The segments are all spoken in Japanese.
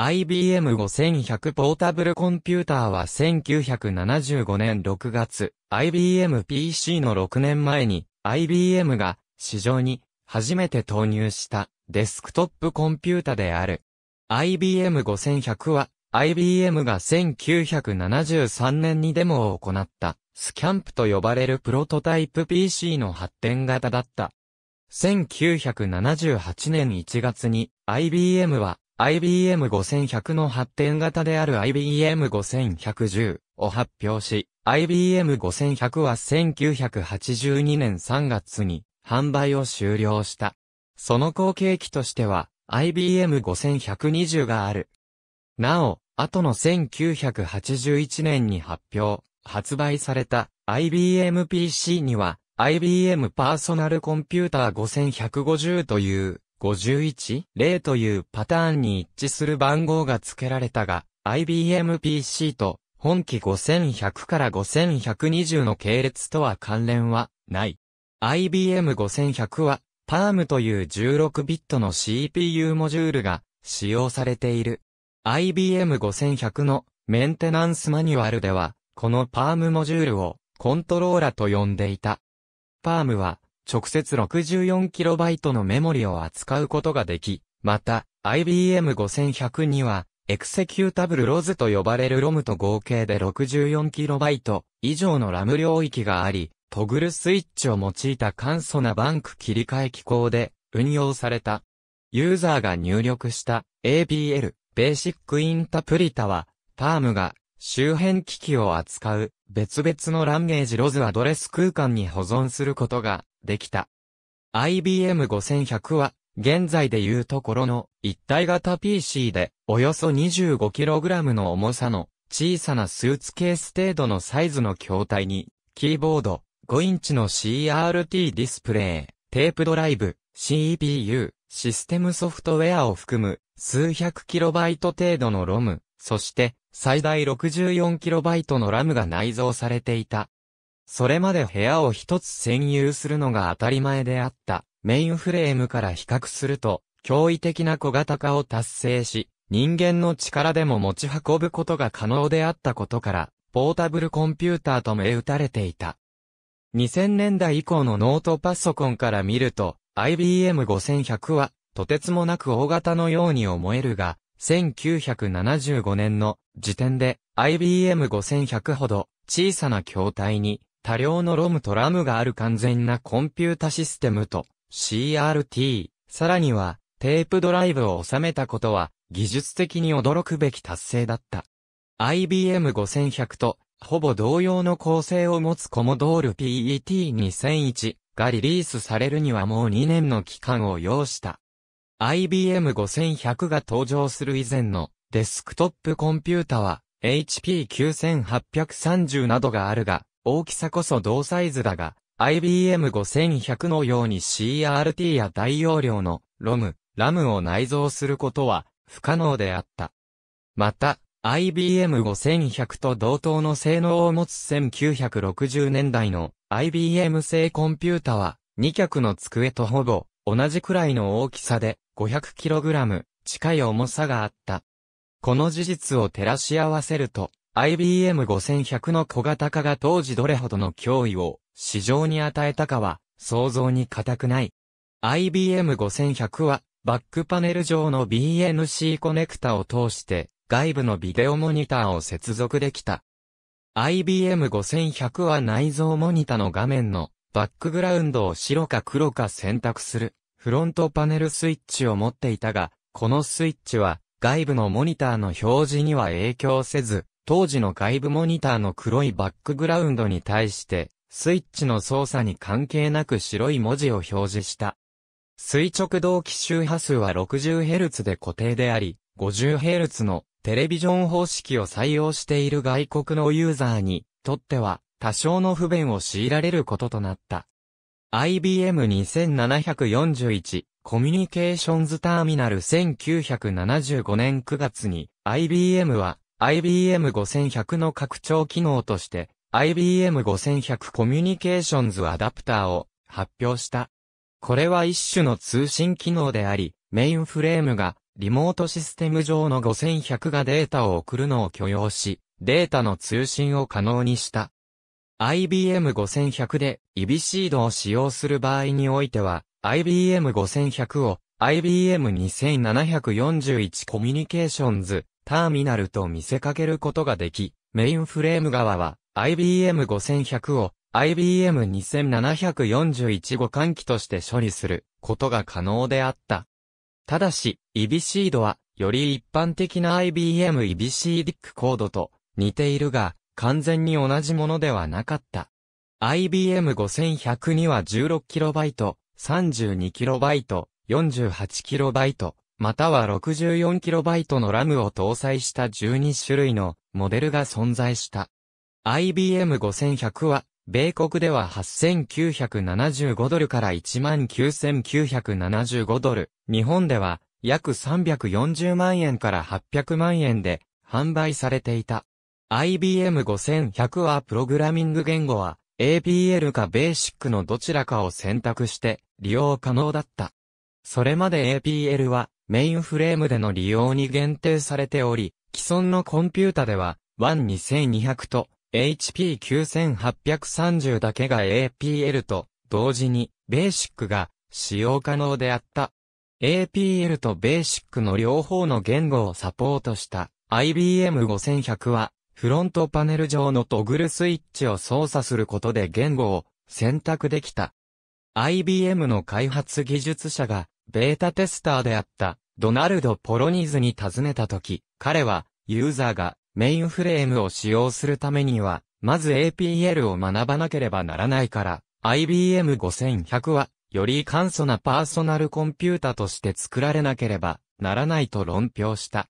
IBM5100 ポータブルコンピューターは1975年6月、IBM PC の6年前に、IBM が市場に初めて投入したデスクトップコンピュータである。IBM5100 は IBM が1973年にデモを行ったスキャンプと呼ばれるプロトタイプ PC の発展型だった。1978年1月に IBM は IBM5100 の発展型である IBM5110 を発表し、IBM5100 は1982年3月に販売を終了した。その後継機としては IBM5120 がある。なお、後の1981年に発表、発売された IBM PC には IBM パーソナルコンピューター5150という51.0というパターンに一致する番号が付けられたが、IBM PC と本機5100から5120の系列とは関連はない。IBM 5100は、パームという16ビットの CPU モジュールが使用されている。IBM 5100のメンテナンスマニュアルでは、このパームモジュールをコントローラと呼んでいた。パームは直接 64KB のメモリを扱うことができ、また、IBM 5100には、エクセキュータブルロズと呼ばれるロムと合計で 64KB 以上のラム領域があり、トグルスイッチを用いた簡素なバンク切り替え機構で運用された。ユーザーが入力した APL、ベーシックインタプリタは、パームが周辺機器を扱う別々のランゲージロズアドレス空間に保存することができた。IBM5100 は、現在でいうところの一体型 PC で、およそ 25kg の重さの小さなスーツケース程度のサイズの筐体に、キーボード、5インチの CRT ディスプレイ、テープドライブ、CPU、システムソフトウェアを含む数百キロバイト程度の ROM、そして最大 64KB のラムが内蔵されていた。それまで部屋を一つ占有するのが当たり前であったメインフレームから比較すると、驚異的な小型化を達成し、人間の力でも持ち運ぶことが可能であったことから、ポータブルコンピューターと銘打たれていた。2000年代以降のノートパソコンから見ると、IBM 5100は、とてつもなく大型のように思えるが、1975年の時点で IBM 5100ほど小さな筐体に多量のロムとラムがある完全なコンピュータシステムと CRT、さらにはテープドライブを収めたことは技術的に驚くべき達成だった。IBM 5100とほぼ同様の構成を持つコモドール PET2001 がリリースされるにはもう2年の期間を要した。IBM 5100が登場する以前のデスクトップコンピュータは HP9830 などがあるが、大きさこそ同サイズだが、IBM5100 のように CRT や大容量の ROM、RAM を内蔵することは不可能であった。また、IBM5100 と同等の性能を持つ1960年代の IBM 製コンピュータは2脚の机とほぼ同じくらいの大きさで 500kg 近い重さがあった。この事実を照らし合わせると、IBM5100 の小型化が当時どれほどの脅威を市場に与えたかは想像に難くない。IBM5100 はバックパネル上の BNC コネクタを通して外部のビデオモニターを接続できた。IBM5100 は内蔵モニタの画面のバックグラウンドを白か黒か選択するフロントパネルスイッチを持っていたが、このスイッチは外部のモニターの表示には影響せず、当時の外部モニターの黒いバックグラウンドに対して、スイッチの操作に関係なく白い文字を表示した。垂直同期周波数は 60Hz で固定であり、50Hz のテレビジョン方式を採用している外国のユーザーにとっては多少の不便を強いられることとなった。IBM2741 コミュニケーションズターミナル1975年9月に IBM は IBM5100 の拡張機能として、IBM5100 コミュニケーションズアダプターを発表した。これは一種の通信機能であり、メインフレームがリモートシステム上の5100がデータを送るのを許容し、データの通信を可能にした。IBM5100 で EBCD を使用する場合においては、IBM5100 を IBM2741 コミュニケーションズターミナルと見せかけることができ、メインフレーム側は IBM5100 を IBM2741 互換機として処理することが可能であった。ただし、イビシードは、より一般的な IBM イビシーディックコードと似ているが、完全に同じものではなかった。IBM 5100には 16KB、32KB、48KB、または 64KB の RAM を搭載した12種類のモデルが存在した。IBM 5100は、米国では8975ドルから19975ドル、日本では約340万円から800万円で販売されていた。IBM 5100はプログラミング言語は APL か BASIC のどちらかを選択して利用可能だった。それまで APL はメインフレームでの利用に限定されており、既存のコンピュータでは、1 2 2 0 0と HP9830 だけが APL と同時にベーシックが使用可能であった。APL とベーシックの両方の言語をサポートした IBM5100 はフロントパネル上のトグルスイッチを操作することで言語を選択できた。IBM の開発技術者がベータテスターであったドナルド・ポロニーズに尋ねたとき、彼は、ユーザーがメインフレームを使用するためには、まず APL を学ばなければならないから、IBM 5100は、より簡素なパーソナルコンピュータとして作られなければならないと論評した。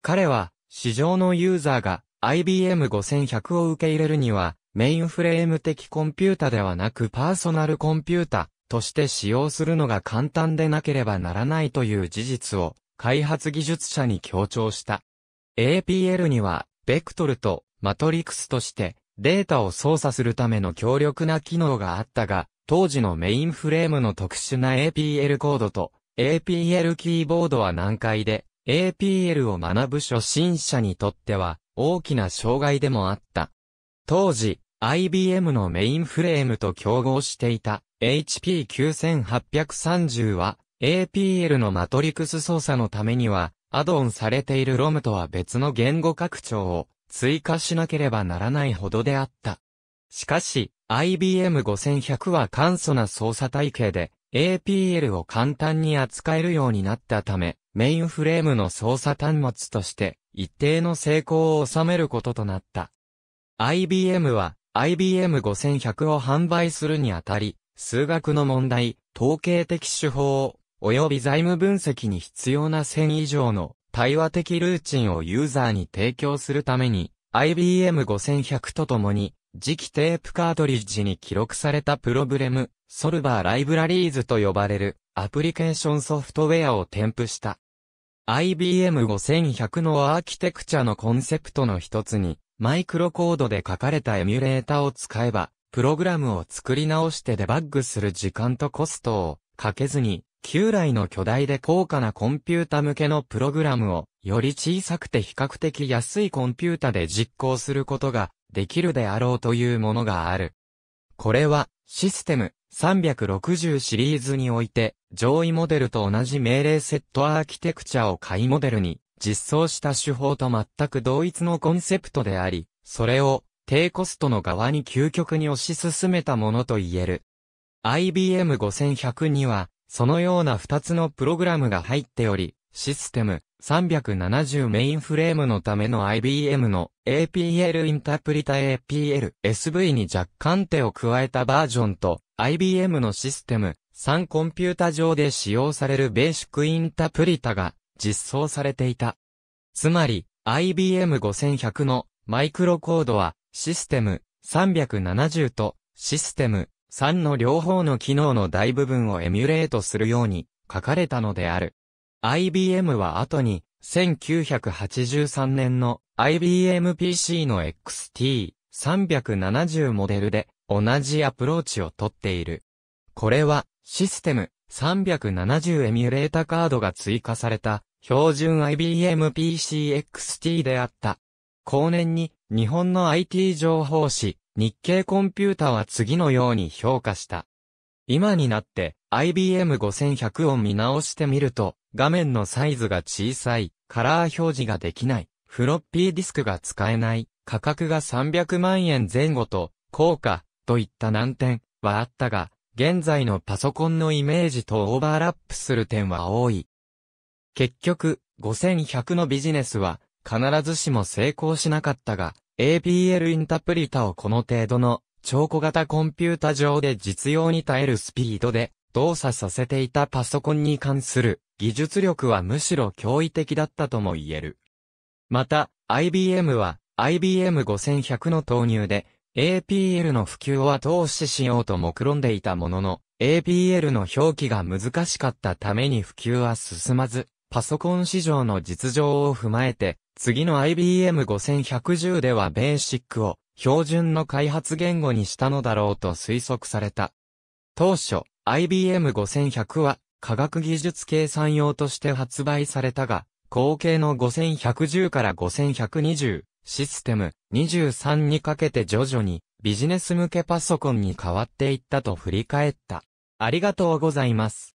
彼は、市場のユーザーが IBM 5100を受け入れるには、メインフレーム的コンピュータではなくパーソナルコンピュータとして使用するのが簡単でなければならないという事実を開発技術者に強調した。APL には、ベクトルとマトリクスとしてデータを操作するための強力な機能があったが、当時のメインフレームの特殊な APL コードと APL キーボードは難解で、APL を学ぶ初心者にとっては大きな障害でもあった。当時、IBM のメインフレームと競合していた HP9830 は APL のマトリクス操作のためにはアドオンされている ROM とは別の言語拡張を追加しなければならないほどであった。しかし IBM5100 は簡素な操作体系で APL を簡単に扱えるようになったため、メインフレームの操作端末として一定の成功を収めることとなった。IBM は IBM5100 を販売するにあたり、数学の問題、統計的手法、及び財務分析に必要な1000以上の対話的ルーチンをユーザーに提供するために、IBM5100 とともに、磁気テープカートリッジに記録されたプロブレム、ソルバーライブラリーズと呼ばれるアプリケーションソフトウェアを添付した。IBM5100 のアーキテクチャのコンセプトの一つに、マイクロコードで書かれたエミュレータを使えば、プログラムを作り直してデバッグする時間とコストをかけずに、旧来の巨大で高価なコンピュータ向けのプログラムを、より小さくて比較的安いコンピュータで実行することができるであろうというものがある。これは、システム360シリーズにおいて、上位モデルと同じ命令セットアーキテクチャを下位モデルに実装した手法と全く同一のコンセプトであり、それを低コストの側に究極に推し進めたものと言える。IBM 5100には、そのような2つのプログラムが入っており、システム370メインフレームのための IBM の APL インタプリタ APL SV に若干手を加えたバージョンと IBM のシステム3コンピュータ上で使用されるベーシックインタプリタが実装されていた。つまり、IBM5100 のマイクロコードは、システム370とシステム3の両方の機能の大部分をエミュレートするように書かれたのである。IBM は後に、1983年の IBM PC の XT370 モデルで同じアプローチをとっている。これはシステム370エミュレータカードが追加された標準 IBM PCXT であった。後年に日本の IT 情報誌日経コンピュータは次のように評価した。今になって IBM5100 を見直してみると画面のサイズが小さい、カラー表示ができない、フロッピーディスクが使えない、価格が300万円前後と高価といった難点はあったが、現在のパソコンのイメージとオーバーラップする点は多い。結局、5100のビジネスは、必ずしも成功しなかったが、APL インタプリタをこの程度の、超小型コンピュータ上で実用に耐えるスピードで、動作させていたパソコンに関する、技術力はむしろ驚異的だったとも言える。また、IBM は、IBM5100 の投入で、APL の普及を後押ししようと目論んでいたものの、APL の表記が難しかったために普及は進まず、パソコン市場の実情を踏まえて、次の IBM 5110ではベーシックを標準の開発言語にしたのだろうと推測された。当初、IBM 5100は科学技術計算用として発売されたが、後継の5110から5120、システム23にかけて徐々にビジネス向けパソコンに変わっていったと振り返った。ありがとうございます。